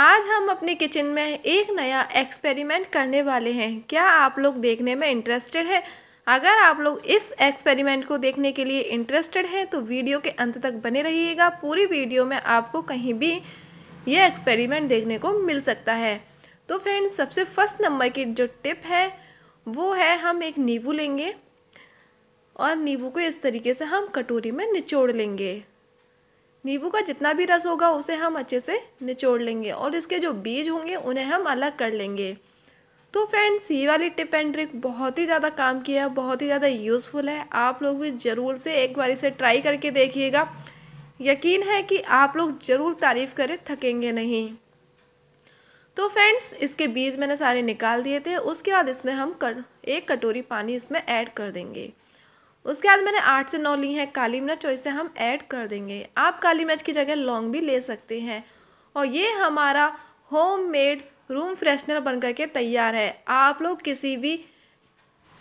आज हम अपने किचन में एक नया एक्सपेरिमेंट करने वाले हैं क्या आप लोग देखने में इंटरेस्टेड हैं अगर आप लोग इस एक्सपेरिमेंट को देखने के लिए इंटरेस्टेड हैं तो वीडियो के अंत तक बने रहिएगा पूरी वीडियो में आपको कहीं भी ये एक्सपेरिमेंट देखने को मिल सकता है तो फ्रेंड्स सबसे फर्स्ट नंबर की जो टिप है वो है हम एक नींबू लेंगे और नींबू को इस तरीके से हम कटोरी में निचोड़ लेंगे नींबू का जितना भी रस होगा उसे हम अच्छे से निचोड़ लेंगे और इसके जो बीज होंगे उन्हें हम अलग कर लेंगे तो फ्रेंड्स ये वाली टिप एंड ट्रिक बहुत ही ज़्यादा काम किया है बहुत ही ज़्यादा यूज़फुल है आप लोग भी ज़रूर से एक बार इसे ट्राई करके देखिएगा यकीन है कि आप लोग ज़रूर तारीफ़ करें थकेंगे नहीं तो फ्रेंड्स इसके बीज मैंने सारे निकाल दिए थे उसके बाद इसमें हम कर एक कटोरी पानी इसमें ऐड कर देंगे उसके बाद मैंने आठ से नौ ली हैं काली मिर्च और इसे हम ऐड कर देंगे आप काली मिर्च की जगह लौंग भी ले सकते हैं और ये हमारा होममेड रूम फ्रेशनर बनकर के तैयार है आप लोग किसी भी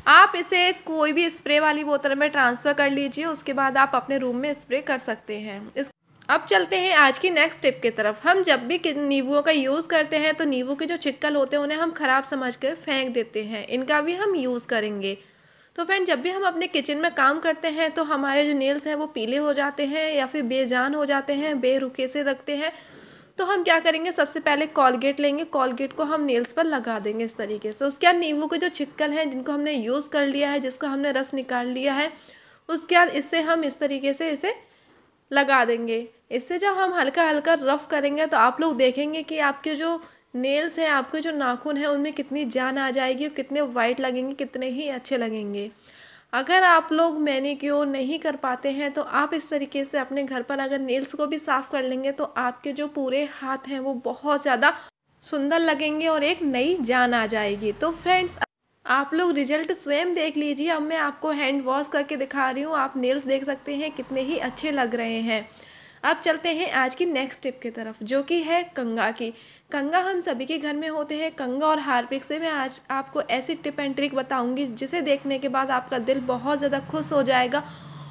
आप इसे कोई भी स्प्रे वाली बोतल में ट्रांसफ़र कर लीजिए उसके बाद आप अपने रूम में स्प्रे कर सकते हैं इस अब चलते हैं आज की नेक्स्ट टिप की तरफ हम जब भी नींबुओं का यूज़ करते हैं तो नींबू के जो छिक्कल होते हैं उन्हें हम ख़राब समझ कर फेंक देते हैं इनका भी हम यूज़ करेंगे तो फ्रेंड जब भी हम अपने किचन में काम करते हैं तो हमारे जो नेल्स हैं वो पीले हो जाते हैं या फिर बेजान हो जाते हैं बेरुखे से रखते हैं तो हम क्या करेंगे सबसे पहले कॉलगेट लेंगे कॉलगेट को हम नेल्स पर लगा देंगे इस तरीके से उसके बाद नींबू के जो छिक्कल हैं जिनको हमने यूज़ कर लिया है जिसका हमने रस निकाल लिया है उसके बाद इससे हम इस तरीके से इसे लगा देंगे इससे जब हम हल्का हल्का रफ़ करेंगे तो आप लोग देखेंगे कि आपके जो नेल्स हैं आपके जो नाखून हैं उनमें कितनी जान आ जाएगी और कितने वाइट लगेंगे कितने ही अच्छे लगेंगे अगर आप लोग क्यों नहीं कर पाते हैं तो आप इस तरीके से अपने घर पर अगर नेल्स को भी साफ़ कर लेंगे तो आपके जो पूरे हाथ हैं वो बहुत ज़्यादा सुंदर लगेंगे और एक नई जान आ जाएगी तो फ्रेंड्स आप लोग रिजल्ट स्वयं देख लीजिए अब मैं आपको हैंड वॉश करके दिखा रही हूँ आप नेल्स देख सकते हैं कितने ही अच्छे लग रहे हैं अब चलते हैं आज की नेक्स्ट टिप की तरफ जो कि है कंगा की कंगा हम सभी के घर में होते हैं कंगा और हार्पिक से मैं आज आपको ऐसी टिप एंड ट्रिक बताऊंगी जिसे देखने के बाद आपका दिल बहुत ज़्यादा खुश हो जाएगा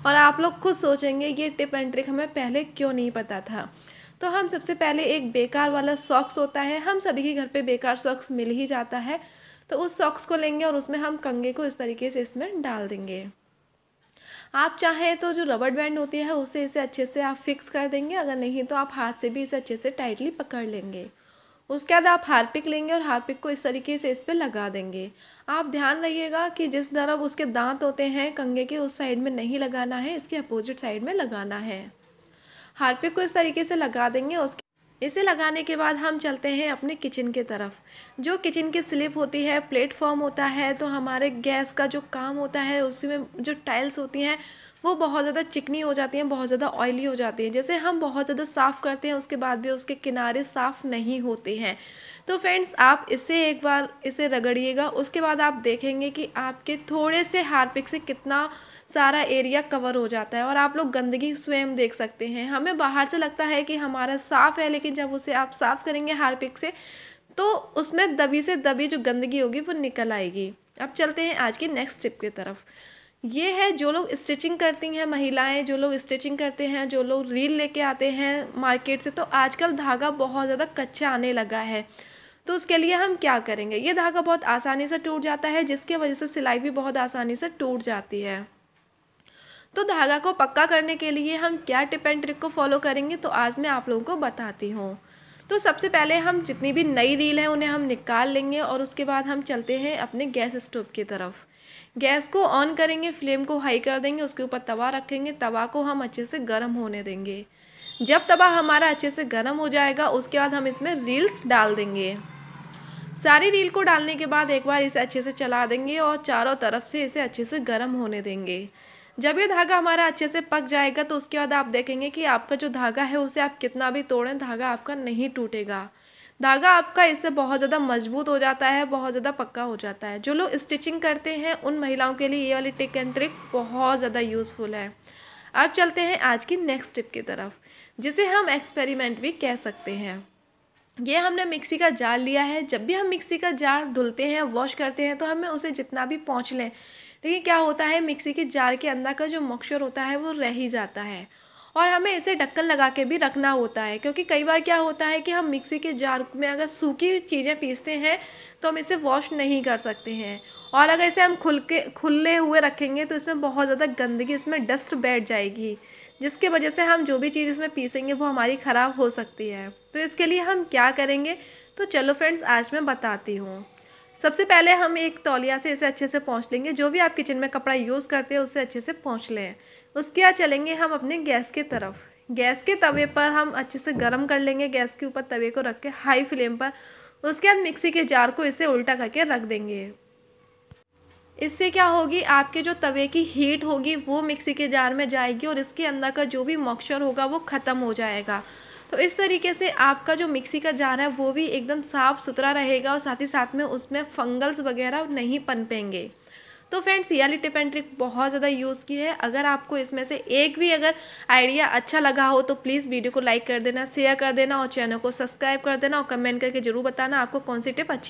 और आप लोग खुद सोचेंगे ये टिप एंड ट्रिक हमें पहले क्यों नहीं पता था तो हम सबसे पहले एक बेकार वाला सॉक्स होता है हम सभी के घर पर बेकार सॉक्स मिल ही जाता है तो उस सॉक्स को लेंगे और उसमें हम कंगे को इस तरीके से इसमें डाल देंगे आप चाहें तो जो रबड़ बैंड होती है उसे इसे अच्छे से आप फिक्स कर देंगे अगर नहीं तो आप हाथ से भी इसे अच्छे से टाइटली पकड़ लेंगे उसके बाद आप हारपिक लेंगे और हारपिक को इस तरीके से इस पर लगा देंगे आप ध्यान रहिएगा कि जिस तरफ उसके दांत होते हैं कंगे के उस साइड में नहीं लगाना है इसके अपोजिट साइड में लगाना है हारपिक को इस तरीके से लगा देंगे उसके इसे लगाने के बाद हम चलते हैं अपने किचन के तरफ जो किचन की स्लिप होती है प्लेटफॉर्म होता है तो हमारे गैस का जो काम होता है उसी में जो टाइल्स होती हैं वो बहुत ज़्यादा चिकनी हो जाती हैं बहुत ज़्यादा ऑयली हो जाती हैं जैसे हम बहुत ज़्यादा साफ़ करते हैं उसके बाद भी उसके किनारे साफ़ नहीं होते हैं तो फ्रेंड्स आप इसे एक बार इसे रगड़िएगा उसके बाद आप देखेंगे कि आपके थोड़े से हारपिक से कितना सारा एरिया कवर हो जाता है और आप लोग गंदगी स्वयं देख सकते हैं हमें बाहर से लगता है कि हमारा साफ़ है लेकिन जब उसे आप साफ़ करेंगे हारपिक से तो उसमें दबी से दबी जो गंदगी होगी वो निकल आएगी अब चलते हैं आज की नेक्स्ट ट्रिप की तरफ ये है जो लोग स्टिचिंग करती हैं महिलाएं जो लोग स्टिचिंग करते हैं जो लोग रील लेके आते हैं मार्केट से तो आजकल धागा बहुत ज़्यादा कच्चा आने लगा है तो उसके लिए हम क्या करेंगे ये धागा बहुत आसानी से टूट जाता है जिसके वजह से सिलाई भी बहुत आसानी से टूट जाती है तो धागा को पक्का करने के लिए हम क्या टिप एंड ट्रिक को फॉलो करेंगे तो आज मैं आप लोगों को बताती हूँ तो सबसे पहले हम जितनी भी नई रील है उन्हें हम निकाल लेंगे और उसके बाद हम चलते हैं अपने गैस स्टोव की तरफ गैस को ऑन करेंगे फ्लेम को हाई कर देंगे उसके ऊपर तवा रखेंगे तवा को हम अच्छे से गर्म होने देंगे जब तवा हमारा अच्छे से गर्म हो जाएगा उसके बाद हम इसमें रील्स डाल देंगे सारी रील को डालने के बाद एक बार इसे अच्छे से चला देंगे और चारों तरफ से इसे अच्छे से गर्म होने देंगे जब ये धागा हमारा अच्छे से पक जाएगा तो उसके बाद आप देखेंगे कि आपका जो धागा है उसे आप कितना भी तोड़ें धागा आपका नहीं टूटेगा धागा आपका इससे बहुत ज़्यादा मजबूत हो जाता है बहुत ज़्यादा पक्का हो जाता है जो लोग स्टिचिंग करते हैं उन महिलाओं के लिए ये वाली टिक एंड ट्रिक बहुत ज़्यादा यूज़फुल है अब चलते हैं आज की नेक्स्ट टिप की तरफ जिसे हम एक्सपेरिमेंट भी कह सकते हैं ये हमने मिक्सी का जार लिया है जब भी हम मिक्सी का जार धुलते हैं वॉश करते हैं तो हमें उसे जितना भी पहुँच लें देखिए क्या होता है मिक्सी के जार के अंदर का जो मक्शर होता है वो रह ही जाता है और हमें इसे ढक्कन लगा के भी रखना होता है क्योंकि कई बार क्या होता है कि हम मिक्सी के जार में अगर सूखी चीज़ें पीसते हैं तो हम इसे वॉश नहीं कर सकते हैं और अगर इसे हम खुल के खुले हुए रखेंगे तो इसमें बहुत ज़्यादा गंदगी इसमें डस्ट बैठ जाएगी जिसके वजह से हम जो भी चीज़ इसमें पीसेंगे वो हमारी ख़राब हो सकती है तो इसके लिए हम क्या करेंगे तो चलो फ्रेंड्स आज मैं बताती हूँ सबसे पहले हम एक तौलिया से इसे अच्छे से पहुँच लेंगे जो भी आप किचन में कपड़ा यूज़ करते हैं उससे अच्छे से पहुँच लें उसके बाद चलेंगे हम अपने गैस की तरफ गैस के तवे पर हम अच्छे से गर्म कर लेंगे गैस के ऊपर तवे को रख के हाई फ्लेम पर उसके बाद मिक्सी के जार को इसे उल्टा करके रख देंगे इससे क्या होगी आपके जो तवे की हीट होगी वो मिक्सी के जार में जाएगी और इसके अंदर का जो भी मॉक्चर होगा वो ख़त्म हो जाएगा तो इस तरीके से आपका जो मिक्सी का जार है वो भी एकदम साफ़ सुथरा रहेगा और साथ ही साथ में उसमें फंगल्स वगैरह नहीं पनपेंगे तो फ्रेंड्स ये वाली टिप एंड ट्रिक बहुत ज़्यादा यूज़ की है अगर आपको इसमें से एक भी अगर आइडिया अच्छा लगा हो तो प्लीज़ वीडियो को लाइक कर देना शेयर कर देना और चैनल को सब्सक्राइब कर देना और कमेंट करके जरूर बताना आपको कौन सी टिप अच्छी